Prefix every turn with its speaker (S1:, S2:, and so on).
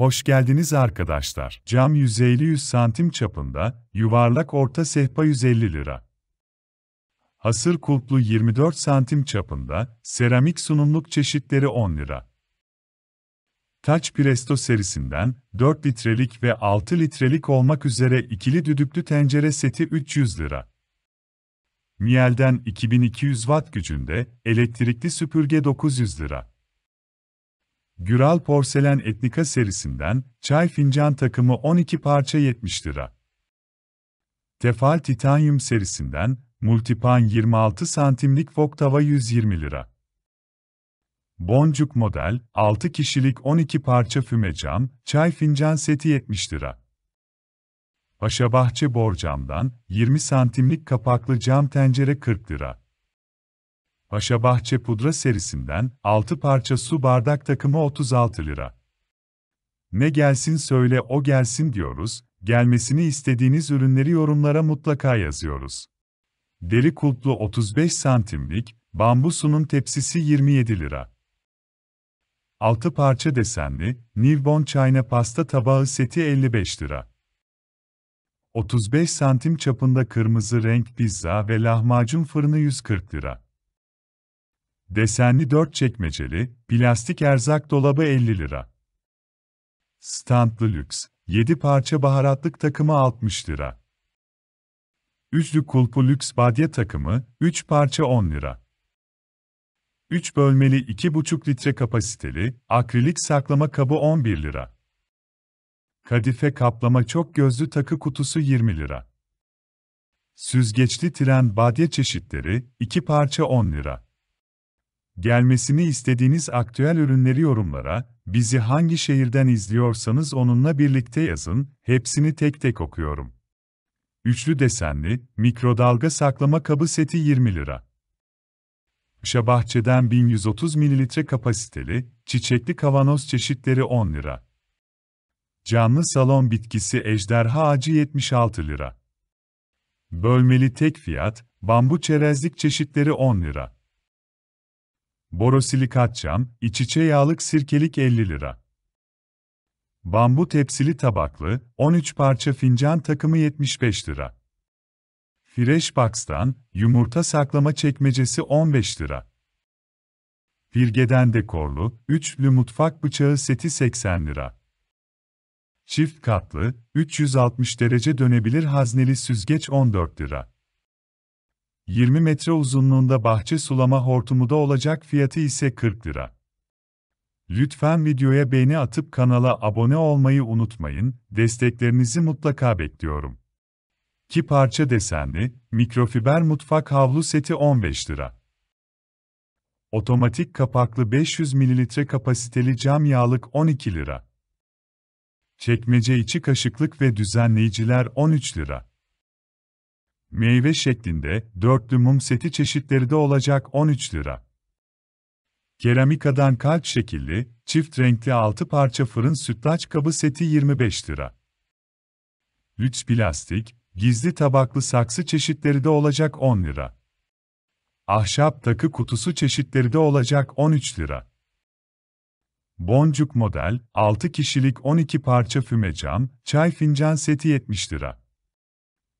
S1: Hoş geldiniz arkadaşlar. Cam 150-100 santim çapında, yuvarlak orta sehpa 150 lira. Hasır kulplu 24 santim çapında, seramik sunumluk çeşitleri 10 lira. Taç Presto serisinden 4 litrelik ve 6 litrelik olmak üzere ikili düdüklü tencere seti 300 lira. Miel'den 2200 watt gücünde elektrikli süpürge 900 lira. Güral Porselen Etnika serisinden çay fincan takımı 12 parça 70 lira. Tefal Titanyum serisinden multipan 26 santimlik fok tava 120 lira. Boncuk model 6 kişilik 12 parça füme cam çay fincan seti 70 lira. Paşabahçe borcamdan 20 santimlik kapaklı cam tencere 40 lira. Paşa Bahçe Pudra serisinden 6 parça su bardak takımı 36 lira. Ne gelsin söyle o gelsin diyoruz, gelmesini istediğiniz ürünleri yorumlara mutlaka yazıyoruz. Deri kulplu 35 santimlik, bambusunun tepsisi 27 lira. 6 parça desenli, Nivbon çayna pasta tabağı seti 55 lira. 35 santim çapında kırmızı renk pizza ve lahmacun fırını 140 lira. Desenli 4 çekmeceli, plastik erzak dolabı 50 lira. Standlı lüks, 7 parça baharatlık takımı 60 lira. Üçlü kulpu lüks badye takımı, 3 parça 10 lira. 3 bölmeli 2,5 litre kapasiteli, akrilik saklama kabı 11 lira. Kadife kaplama çok gözlü takı kutusu 20 lira. Süzgeçli tren badye çeşitleri, 2 parça 10 lira. Gelmesini istediğiniz aktüel ürünleri yorumlara, bizi hangi şehirden izliyorsanız onunla birlikte yazın, hepsini tek tek okuyorum. Üçlü desenli, mikrodalga saklama kabı seti 20 lira. Şabahçeden 1130 ml kapasiteli, çiçekli kavanoz çeşitleri 10 lira. Canlı salon bitkisi ejderha ağacı 76 lira. Bölmeli tek fiyat, bambu çerezlik çeşitleri 10 lira. Borosilikat cam, iç içe yağlık sirkelik 50 lira. Bambu tepsili tabaklı, 13 parça fincan takımı 75 lira. Fresh Box'tan, yumurta saklama çekmecesi 15 lira. Firgeden dekorlu, üçlü mutfak bıçağı seti 80 lira. Çift katlı, 360 derece dönebilir hazneli süzgeç 14 lira. 20 metre uzunluğunda bahçe sulama hortumu da olacak fiyatı ise 40 lira. Lütfen videoya beğeni atıp kanala abone olmayı unutmayın, desteklerinizi mutlaka bekliyorum. 2 parça desenli, mikrofiber mutfak havlu seti 15 lira. Otomatik kapaklı 500 ml kapasiteli cam yağlık 12 lira. Çekmece içi kaşıklık ve düzenleyiciler 13 lira. Meyve şeklinde dörtlü mum seti çeşitleri de olacak 13 lira. Keramikadan kalp şekilli, çift renkli 6 parça fırın sütlaç kabı seti 25 lira. Lüks plastik, gizli tabaklı saksı çeşitleri de olacak 10 lira. Ahşap takı kutusu çeşitleri de olacak 13 lira. Boncuk model, 6 kişilik 12 parça füme cam, çay fincan seti 70 lira.